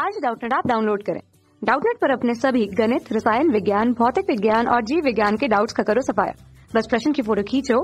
आज डाउटनेट आप डाउनलोड करें डाउटनेट पर अपने सभी गणित रसायन विज्ञान भौतिक विज्ञान और जीव विज्ञान के डाउट्स का करो सफाया बस प्रश्न की फोटो खींचो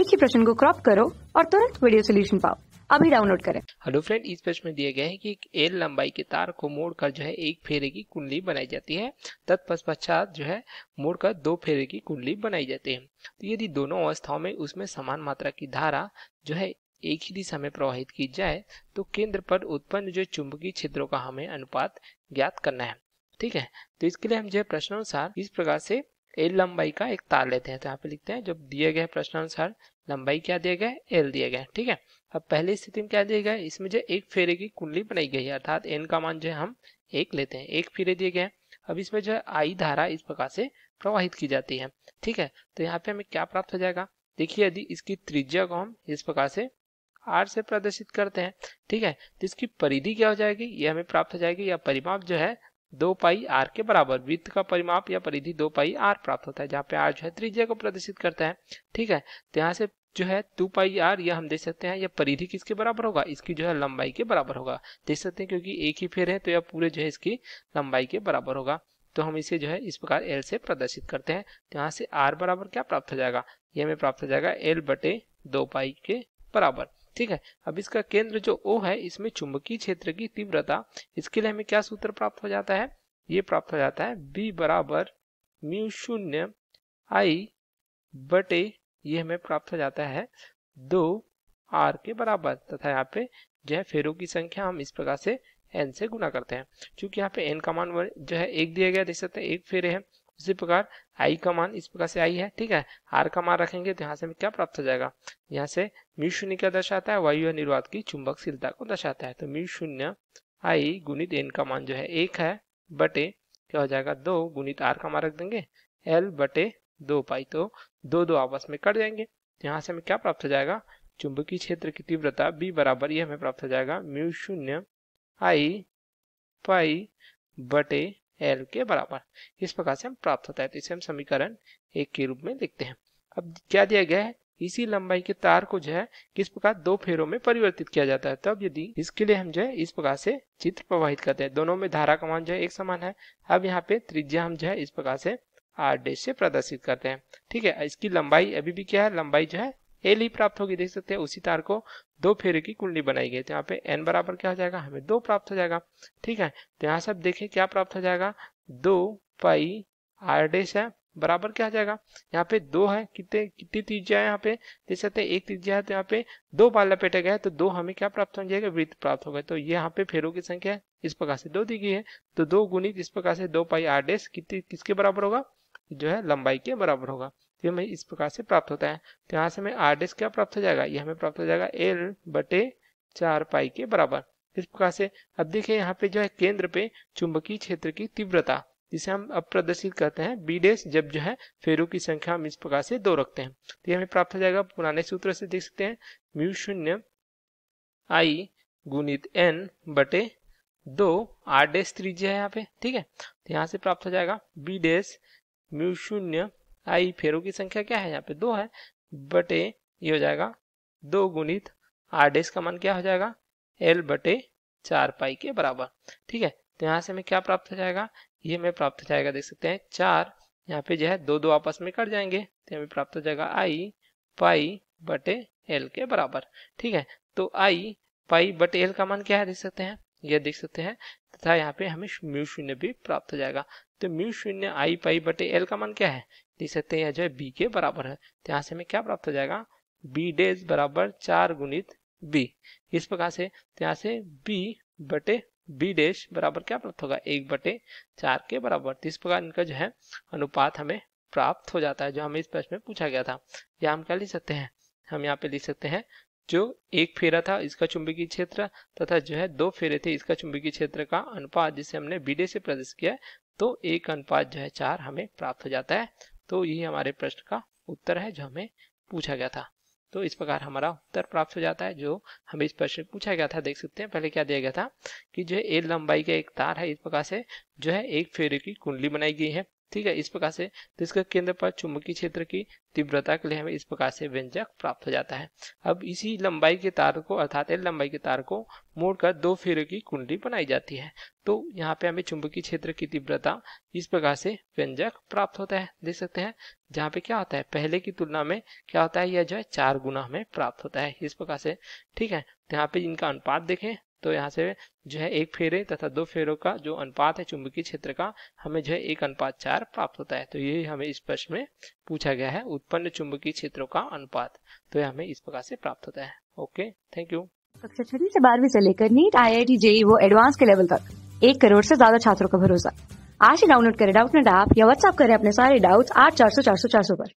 एक ही प्रश्न को क्रॉप करो और तुरंत वीडियो सोल्यूशन पाओ अभी डाउनलोड करें हेलो फ्रेंड इस प्रश्न में दिया गया है कि एक एल लंबाई के तार को मोड़कर जो है एक फेरे की कुंडली बनाई जाती है तत्पश्चात जो है मोड़कर दो फेरे की कुंडली बनाई जाती है तो यदि दोनों अवस्थाओं में उसमें समान मात्रा की धारा जो है एक ही दिशा में प्रवाहित की जाए तो केंद्र पर उत्पन्न जो चुंबकीय क्षेत्रों का हमें अनुपात ज्ञात करना है ठीक है तो इसके लिए हम जो है अनुसार इस प्रकार से एल लंबाई का एक तार लेते हैं तो यहाँ पे लिखते हैं जब दिया गया अनुसार लंबाई क्या दिया गया एल दिया गया ठीक है अब पहली स्थिति में क्या दिया गया इसमें जो एक फेरे की कुंडली बनाई गई है अर्थात एन का मान जो है हम एक लेते हैं एक फेरे दिए गए अब इसमें जो है आई धारा इस प्रकार से प्रवाहित की जाती है ठीक है तो यहाँ पे हमें क्या प्राप्त हो जाएगा देखिए यदि इसकी त्रिज्या को हम इस प्रकार से आर से प्रदर्शित करते हैं ठीक है तो इसकी परिधि क्या हो जाएगी ये हमें प्राप्त हो जाएगी या परिमाप जो है दो पाई आर के बराबर वित्त का परिमाप या परिधि दो पाई आर प्राप्त होता है जहाँ पे आर जो है त्रिज्या को प्रदर्शित करता है ठीक है तो यहाँ से जो है टू पाई आर यह हम देख सकते हैं यह परिधि किसके बराबर होगा इसकी जो है लंबाई के बराबर होगा देख सकते हैं क्योंकि एक ही फेर है तो यह पूरे जो है इसकी लंबाई के बराबर होगा तो हम इसे जो है इस प्रकार एल से प्रदर्शित करते हैं तो यहाँ से आर बराबर क्या प्राप्त हो जाएगा यह हमें प्राप्त हो जाएगा एल बटे दो पाई के बराबर ठीक है अब इसका केंद्र जो ओ है इसमें चुंबकीय क्षेत्र की तीव्रता इसके लिए हमें क्या सूत्र प्राप्त हो जाता है ये प्राप्त हो जाता है बी बराबर म्यू शून्य आई बटे ये हमें प्राप्त हो जाता है दो आर के बराबर तथा यहाँ पे जो है फेरों की संख्या हम इस प्रकार से एन से गुना करते हैं क्योंकि यहाँ पे एन का मान जो है एक दिया गया देख सकते हैं एक फेरे है उसी प्रकार आई का मान इस प्रकार से आई है ठीक है आर का मान रखेंगे तो यहाँ से क्या प्राप्त हो जाएगा यहाँ से म्यू शून्य क्या दर्शाता है वायु निर्वात की चुंबकशीलता को दर्शाता है तो म्यू शून्य आई गुणित एन का मान जो है एक है बटे क्या हो जाएगा दो गुणित आर का मान रख देंगे एल बटे दो पाई तो दो दो आपस में कट जाएंगे यहाँ से हमें क्या प्राप्त हो जाएगा चुंबकीय क्षेत्र की तीव्रता बी बराबर ये e हमें प्राप्त हो जाएगा म्यू शून्य आई पाई बटे एल के बराबर इस प्रकार से हम प्राप्त होता है तो इसे हम समीकरण एक के रूप में लिखते हैं अब क्या दिया गया है इसी लंबाई के तार को जो है किस प्रकार दो फेरों में परिवर्तित किया जाता है तब यदि इसके लिए हम जो है इस प्रकार से चित्र प्रवाहित करते हैं दोनों में धारा का मान जो है एक समान है अब यहाँ पे त्रिज्या हम जो है इस प्रकार से आर डे से प्रदर्शित करते हैं ठीक है इसकी लंबाई अभी भी क्या है लंबाई जो है एल ही प्राप्त होगी देख सकते हैं उसी तार को दो फेरे की कुंडली बनाई गई तो यहाँ पे एन बराबर क्या हो जाएगा हमें दो प्राप्त हो जाएगा ठीक है तो यहाँ से आप देखें क्या प्राप्त हो जाएगा दो पाई आर डेस है बराबर क्या हो जाएगा यहाँ पे दो है कितने कितनी त्रिज्या है यहाँ पे देख सकते हैं एक त्रिज्या है तो यहाँ पे दो बाल लपेटा गया है तो दो हमें क्या प्राप्त हो जाएगा वृत्त प्राप्त होगा तो ये यहाँ पे फेरों की संख्या इस प्रकार से दो दी गई है तो दो गुणित इस प्रकार से दो पाई आर डेस कितनी किसके बराबर होगा जो है लंबाई के बराबर होगा तो हमें इस प्रकार से प्राप्त होता है तो यहाँ से हमें आर डेस क्या प्राप्त हो जाएगा ये हमें प्राप्त हो जाएगा एल बटे चार पाई के बराबर इस प्रकार से अब देखिए यहाँ पे जो है केंद्र पे चुंबकीय क्षेत्र की तीव्रता जिसे हम अब प्रदर्शित करते हैं बी डेस जब जो है फेरों की संख्या हम इस प्रकार से दो रखते हैं तो हमें प्राप्त हो जाएगा पुराने सूत्र से देख सकते हैं म्यू शून्य आई गुणित एन बटे दो आर डेस त्रिज्या है यहाँ पे ठीक है तो यहाँ से प्राप्त हो जाएगा बी डेस म्यू शून्य आई फेरों की संख्या क्या है यहाँ पे दो है बटे ये हो जाएगा दो गुणित आर डेस का मान क्या हो जाएगा एल बटे चार पाई के बराबर ठीक है तो यहाँ से हमें क्या प्राप्त हो जाएगा ये हमें प्राप्त हो जाएगा देख सकते हैं चार यहाँ पे जो है दो दो आपस में कट जाएंगे तो हमें प्राप्त हो जाएगा आई पाई बटे एल के बराबर ठीक है तो आई पाई बटे एल का मान क्या है देख सकते हैं यह देख सकते हैं तथा यहाँ पे हमें म्यू शून्य भी प्राप्त हो जाएगा तो म्यू शून्य आई पाई बटे एल का मान क्या है देख सकते हैं यह जो है बी के बराबर है तो यहाँ से हमें क्या प्राप्त हो जाएगा बी डेज बराबर चार गुणित बी इस प्रकार से तो यहाँ से बी बटे बी डे बराबर क्या प्राप्त होगा एक बटे चार के बराबर तो इस प्रकार इनका जो है अनुपात हमें प्राप्त हो जाता है जो हमें इस प्रश्न में पूछा गया था यह हम क्या लिख सकते हैं हम यहाँ पे लिख सकते हैं जो एक फेरा था इसका चुंबकीय क्षेत्र तथा जो है दो फेरे थे इसका चुंबकीय क्षेत्र का अनुपात जिसे हमने बीडे से प्रदर्श किया है तो एक अनुपात जो है चार हमें प्राप्त हो जाता है तो यही हमारे प्रश्न का उत्तर है जो हमें पूछा गया था तो इस प्रकार हमारा उत्तर प्राप्त हो जाता है जो हमें इस प्रश्न में पूछा गया था देख सकते हैं पहले क्या दिया गया था कि जो है ए लंबाई का एक तार है इस प्रकार से जो है एक फेरे की कुंडली बनाई गई है ठीक है इस प्रकार से तो इसका केंद्र पर चुंबकीय क्षेत्र की तीव्रता के लिए हमें इस प्रकार से व्यंजक प्राप्त हो जाता है अब इसी लंबाई के तार को अर्थात एल लंबाई के तार को मोड़कर दो फेरे की कुंडली बनाई जाती है तो यहाँ पे हमें चुंबकीय क्षेत्र की तीव्रता इस प्रकार से व्यंजक प्राप्त होता है देख सकते हैं जहाँ पे क्या होता है पहले की तुलना में क्या होता है यह जो है चार गुना हमें प्राप्त होता है इस प्रकार से ठीक है तो यहाँ पे इनका अनुपात देखें तो यहाँ से जो है एक फेरे तथा दो फेरों का जो अनुपात है चुंबकीय क्षेत्र का हमें जो है एक अनुपात चार प्राप्त होता है तो ये हमें इस प्रश्न में पूछा गया है उत्पन्न चुंबकीय क्षेत्रों का अनुपात तो यह हमें इस प्रकार से प्राप्त होता है ओके थैंक यू कक्षा छठी से बारहवीं से लेकर NEET I I T JEE वो एडवांस के लेवल तक एक करोड़ से ज्यादा छात्रों का भरोसा आज ही डाउनलोड करें डाउट नेट ऐप या व्हाट्सअप करें अपने सारे डाउट्स आठ चार सौ चार सौ चार सौ पर